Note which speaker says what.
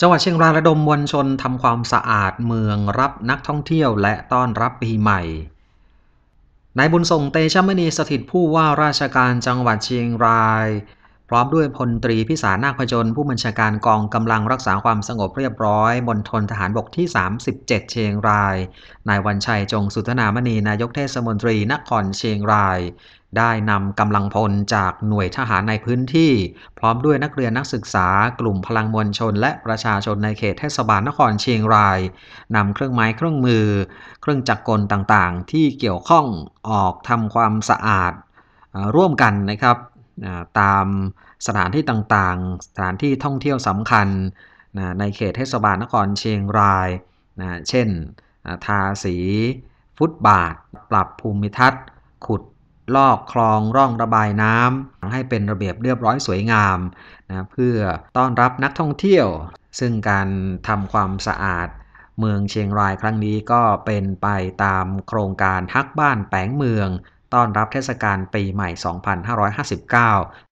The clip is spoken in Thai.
Speaker 1: จังหวัดเชียงรายระดมมวลชนทำความสะอาดเมืองรับนักท่องเที่ยวและต้อนรับปีใหม่ นายบุญส่งเตชะมณีสถิตผู้ว่าราชการจังหวัดเชียงรายพร้อมด้วยพลตรีพิสารนาคพจนผู้บัญชาการกองกำลังรักษาความสงบเรียบร้อยมณฑลทหารบกที่ 37 เชียงราย นายวันชัยจงสุทนามณีนายกเทศมนตรีนครเชียงราย ได้นำกำลังพลจากหน่วยทหารในพื้นที่ พร้อมด้วยนักเรียนนักศึกษากลุ่มพลังมวลชน และประชาชนในเขตเทศบาลนครเชียงรายนำเครื่องไม้เครื่องมือ เครื่องจักรกลต่างๆ ที่เกี่ยวข้องออกทำความสะอาดร่วมกันนะครับตามสถานที่ต่างๆ สถานที่ท่องเที่ยวสำคัญนะในเขตเทศบาลนครเชียงรายนะเช่นทาสี ฟุตบาท ปรับภูมิทัศน์ ขุดลอก คลองร่องระบายน้ำ ให้เป็นระเบียบเรียบร้อยสวยงามนะเพื่อต้อนรับนักท่องเที่ยว ซึ่งการทำความสะอาดเมืองเชียงรายครั้งนี้ก็เป็นไปตามโครงการฮักบ้านแปงเมืองต้อนรับเทศกาลปีใหม่ 2559